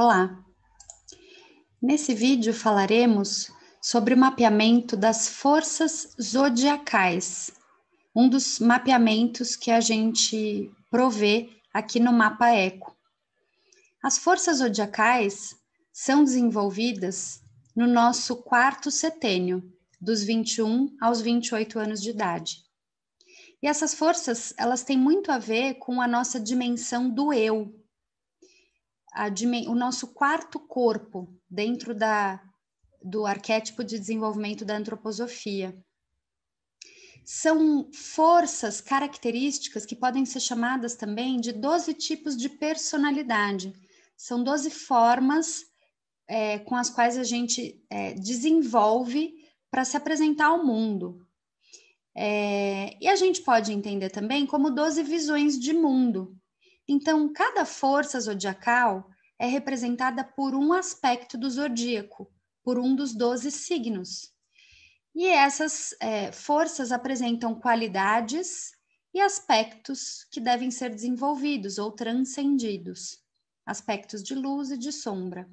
Olá! Nesse vídeo falaremos sobre o mapeamento das forças zodiacais, um dos mapeamentos que a gente provê aqui no Mapa Eco. As forças zodiacais são desenvolvidas no nosso quarto setênio, dos 21 aos 28 anos de idade. E essas forças, elas têm muito a ver com a nossa dimensão do eu, o nosso quarto corpo dentro da, do arquétipo de desenvolvimento da antroposofia. São forças características que podem ser chamadas também de 12 tipos de personalidade. São 12 formas é, com as quais a gente é, desenvolve para se apresentar ao mundo. É, e a gente pode entender também como 12 visões de mundo, então, cada força zodiacal é representada por um aspecto do zodíaco, por um dos 12 signos. E essas é, forças apresentam qualidades e aspectos que devem ser desenvolvidos ou transcendidos aspectos de luz e de sombra.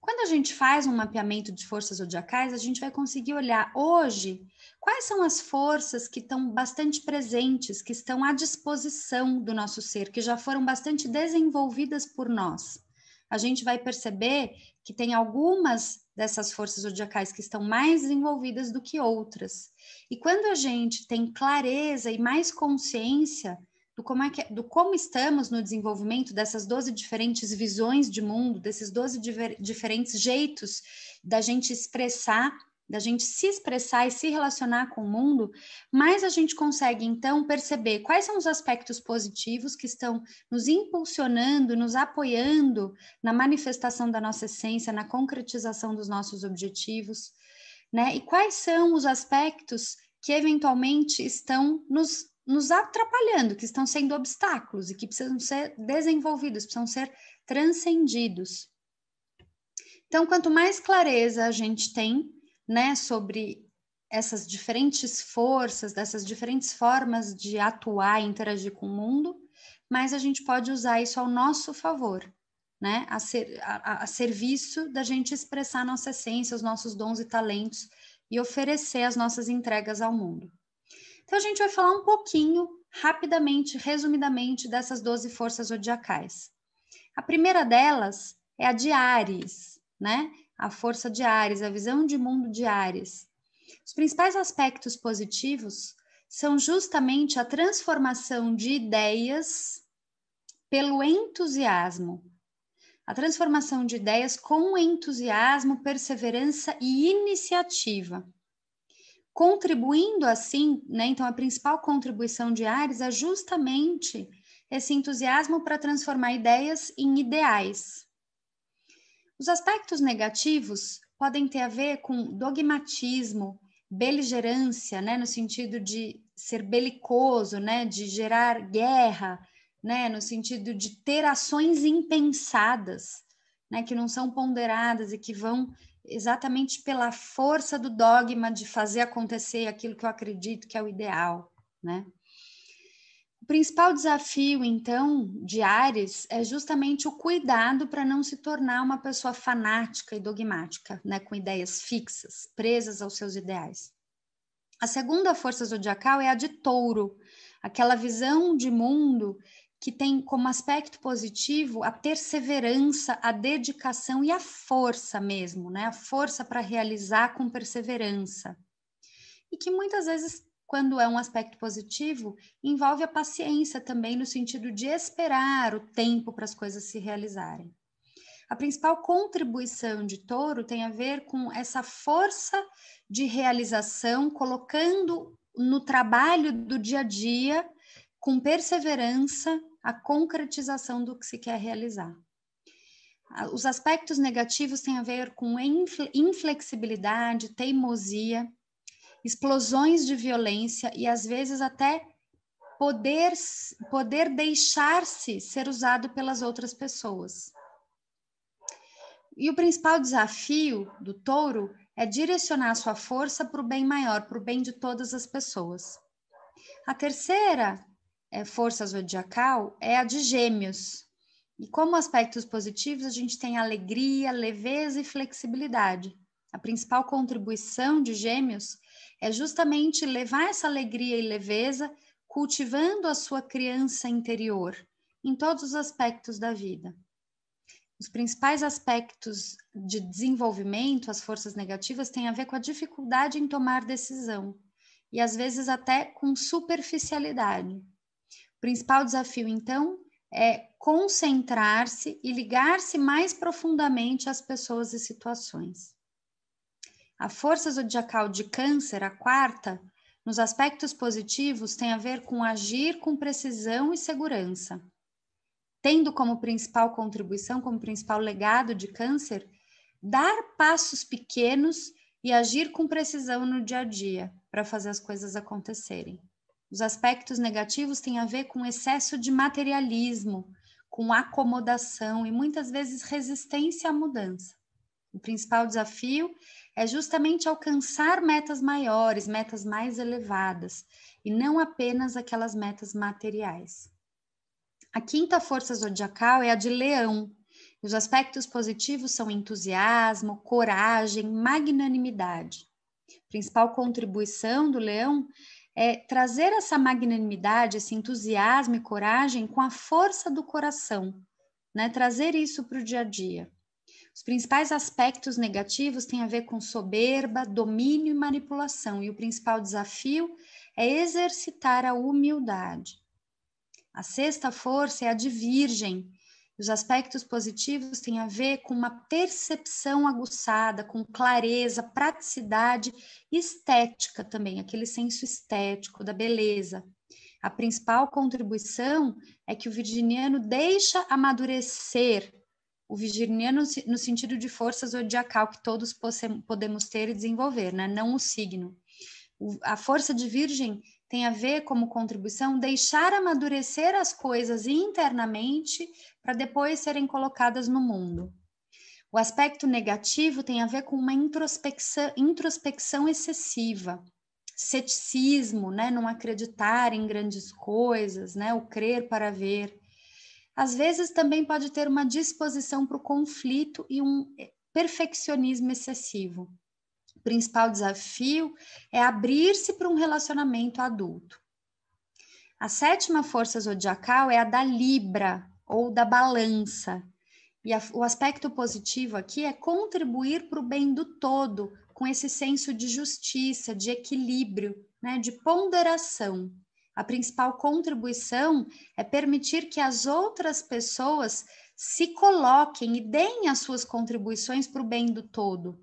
Quando a gente faz um mapeamento de forças zodiacais, a gente vai conseguir olhar hoje quais são as forças que estão bastante presentes, que estão à disposição do nosso ser, que já foram bastante desenvolvidas por nós. A gente vai perceber que tem algumas dessas forças zodiacais que estão mais desenvolvidas do que outras. E quando a gente tem clareza e mais consciência do como, é que, é, do como estamos no desenvolvimento dessas 12 diferentes visões de mundo, desses 12 diver, diferentes jeitos da gente expressar da gente se expressar e se relacionar com o mundo, mais a gente consegue então perceber quais são os aspectos positivos que estão nos impulsionando, nos apoiando na manifestação da nossa essência, na concretização dos nossos objetivos, né? E quais são os aspectos que eventualmente estão nos nos atrapalhando, que estão sendo obstáculos e que precisam ser desenvolvidos, precisam ser transcendidos. Então, quanto mais clareza a gente tem, né, sobre essas diferentes forças, dessas diferentes formas de atuar e interagir com o mundo, mais a gente pode usar isso ao nosso favor, né? A, ser, a, a serviço da gente expressar nossa essência, os nossos dons e talentos e oferecer as nossas entregas ao mundo. Então, a gente vai falar um pouquinho, rapidamente, resumidamente, dessas 12 forças zodiacais. A primeira delas é a de Ares, né? A força de Ares, a visão de mundo de Ares. Os principais aspectos positivos são justamente a transformação de ideias pelo entusiasmo. A transformação de ideias com entusiasmo, perseverança e iniciativa contribuindo assim, né? Então, a principal contribuição de Ares é justamente esse entusiasmo para transformar ideias em ideais. Os aspectos negativos podem ter a ver com dogmatismo, beligerância, né? No sentido de ser belicoso, né? De gerar guerra, né? No sentido de ter ações impensadas, né? Que não são ponderadas e que vão exatamente pela força do dogma de fazer acontecer aquilo que eu acredito que é o ideal, né? O principal desafio, então, de Ares é justamente o cuidado para não se tornar uma pessoa fanática e dogmática, né, com ideias fixas, presas aos seus ideais. A segunda força zodiacal é a de Touro, aquela visão de mundo que tem como aspecto positivo a perseverança, a dedicação e a força mesmo, né? A força para realizar com perseverança. E que muitas vezes, quando é um aspecto positivo, envolve a paciência também, no sentido de esperar o tempo para as coisas se realizarem. A principal contribuição de touro tem a ver com essa força de realização, colocando no trabalho do dia a dia, com perseverança, a concretização do que se quer realizar. Ah, os aspectos negativos têm a ver com inflexibilidade, teimosia, explosões de violência e às vezes até poder, poder deixar-se ser usado pelas outras pessoas. E o principal desafio do touro é direcionar sua força para o bem maior, para o bem de todas as pessoas. A terceira é, força zodiacal é a de gêmeos. E como aspectos positivos, a gente tem alegria, leveza e flexibilidade. A principal contribuição de gêmeos é justamente levar essa alegria e leveza, cultivando a sua criança interior em todos os aspectos da vida. Os principais aspectos de desenvolvimento, as forças negativas, têm a ver com a dificuldade em tomar decisão e às vezes até com superficialidade. O principal desafio, então, é concentrar-se e ligar-se mais profundamente às pessoas e situações. A força zodiacal de Câncer, a quarta, nos aspectos positivos, tem a ver com agir com precisão e segurança. Tendo como principal contribuição, como principal legado de Câncer, dar passos pequenos e agir com precisão no dia a dia para fazer as coisas acontecerem. Os aspectos negativos têm a ver com excesso de materialismo, com acomodação e muitas vezes resistência à mudança. O principal desafio é justamente alcançar metas maiores, metas mais elevadas, e não apenas aquelas metas materiais. A quinta força zodiacal é a de Leão. Os aspectos positivos são entusiasmo, coragem, magnanimidade. A principal contribuição do Leão é trazer essa magnanimidade, esse entusiasmo e coragem com a força do coração, né? Trazer isso para o dia a dia. Os principais aspectos negativos têm a ver com soberba, domínio e manipulação, e o principal desafio é exercitar a humildade. A sexta força é a de Virgem, os aspectos positivos têm a ver com uma percepção aguçada, com clareza, praticidade e estética também, aquele senso estético da beleza. A principal contribuição é que o virginiano deixa amadurecer o virginiano no sentido de força zodiacal que todos podemos ter e desenvolver, né? não o signo. a força de virgem tem a ver como contribuição deixar amadurecer as coisas internamente para depois serem colocadas no mundo. O aspecto negativo tem a ver com uma introspecção, introspecção excessiva, ceticismo, né? não acreditar em grandes coisas, né? o crer para ver. Às vezes também pode ter uma disposição para o conflito e um eh, perfeccionismo excessivo. O principal desafio é abrir-se para um relacionamento adulto. A sétima força zodiacal é a da Libra ou da balança. E a, o aspecto positivo aqui é contribuir para o bem do todo, com esse senso de justiça, de equilíbrio, né, de ponderação. A principal contribuição é permitir que as outras pessoas se coloquem e deem as suas contribuições para o bem do todo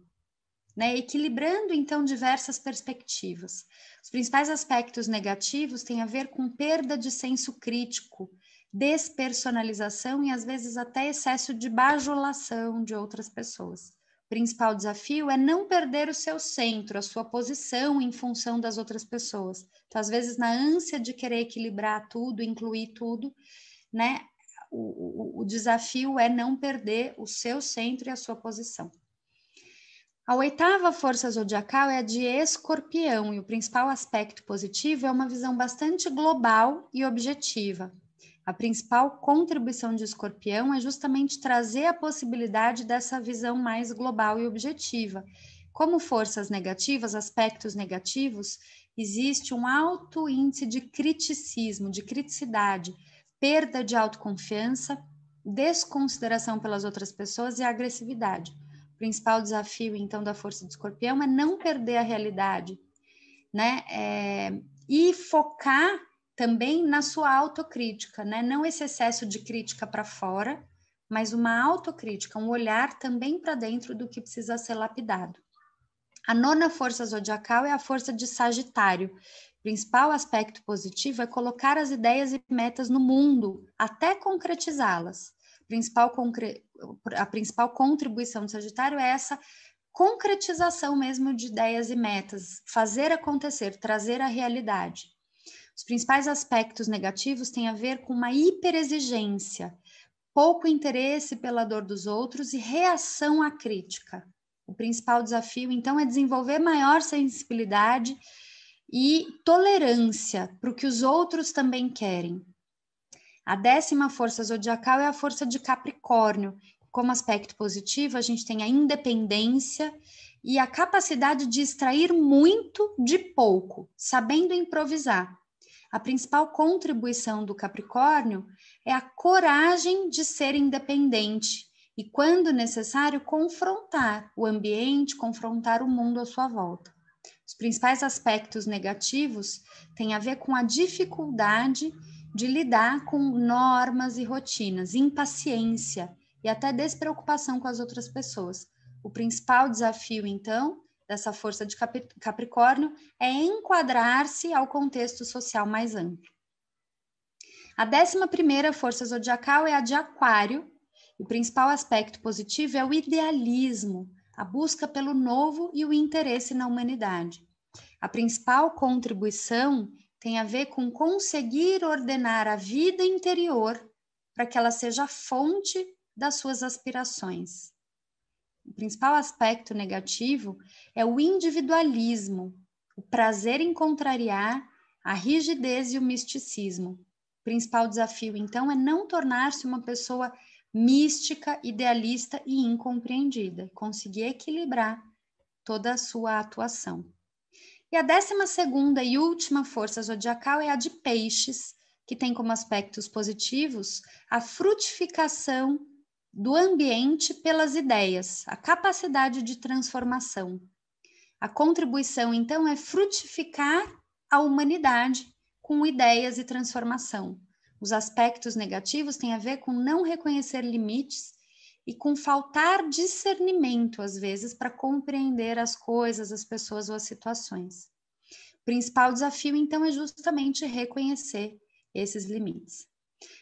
né, equilibrando então diversas perspectivas. Os principais aspectos negativos têm a ver com perda de senso crítico, despersonalização e às vezes até excesso de bajulação de outras pessoas. O principal desafio é não perder o seu centro, a sua posição em função das outras pessoas. Então, às vezes, na ânsia de querer equilibrar tudo, incluir tudo, né, o, o, o desafio é não perder o seu centro e a sua posição. A oitava força zodiacal é a de escorpião, e o principal aspecto positivo é uma visão bastante global e objetiva. A principal contribuição de escorpião é justamente trazer a possibilidade dessa visão mais global e objetiva. Como forças negativas, aspectos negativos, existe um alto índice de criticismo, de criticidade, perda de autoconfiança, desconsideração pelas outras pessoas e agressividade. O principal desafio, então, da força do escorpião é não perder a realidade, né? É, e focar também na sua autocrítica, né? Não esse excesso de crítica para fora, mas uma autocrítica, um olhar também para dentro do que precisa ser lapidado. A nona força zodiacal é a força de Sagitário. O principal aspecto positivo é colocar as ideias e metas no mundo até concretizá-las principal a principal contribuição do Sagitário é essa concretização mesmo de ideias e metas, fazer acontecer, trazer a realidade. Os principais aspectos negativos têm a ver com uma hiperexigência, pouco interesse pela dor dos outros e reação à crítica. O principal desafio, então, é desenvolver maior sensibilidade e tolerância para o que os outros também querem. A décima força zodiacal é a força de Capricórnio. Como aspecto positivo, a gente tem a independência e a capacidade de extrair muito de pouco, sabendo improvisar. A principal contribuição do Capricórnio é a coragem de ser independente e, quando necessário, confrontar o ambiente, confrontar o mundo à sua volta. Os principais aspectos negativos têm a ver com a dificuldade de lidar com normas e rotinas, impaciência e até despreocupação com as outras pessoas. O principal desafio, então, dessa força de Capricórnio é enquadrar-se ao contexto social mais amplo. A décima primeira força zodiacal é a de Aquário. O principal aspecto positivo é o idealismo, a busca pelo novo e o interesse na humanidade. A principal contribuição tem a ver com conseguir ordenar a vida interior para que ela seja fonte das suas aspirações. O principal aspecto negativo é o individualismo, o prazer em contrariar, a rigidez e o misticismo. O principal desafio, então, é não tornar-se uma pessoa mística, idealista e incompreendida, conseguir equilibrar toda a sua atuação. E a décima segunda e última força zodiacal é a de peixes, que tem como aspectos positivos a frutificação do ambiente pelas ideias, a capacidade de transformação. A contribuição, então, é frutificar a humanidade com ideias e transformação. Os aspectos negativos têm a ver com não reconhecer limites e com faltar discernimento, às vezes, para compreender as coisas, as pessoas ou as situações. O principal desafio, então, é justamente reconhecer esses limites.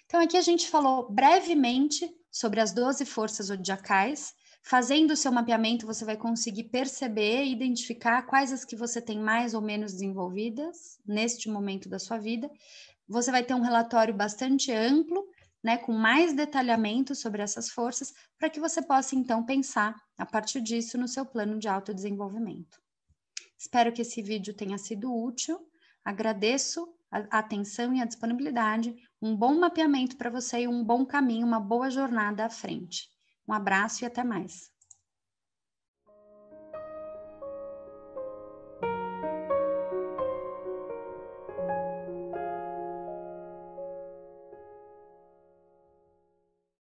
Então, aqui a gente falou brevemente sobre as 12 forças zodiacais. Fazendo o seu mapeamento, você vai conseguir perceber e identificar quais as que você tem mais ou menos desenvolvidas neste momento da sua vida. Você vai ter um relatório bastante amplo né, com mais detalhamento sobre essas forças, para que você possa então pensar a partir disso no seu plano de autodesenvolvimento. Espero que esse vídeo tenha sido útil. Agradeço a atenção e a disponibilidade. Um bom mapeamento para você e um bom caminho, uma boa jornada à frente. Um abraço e até mais.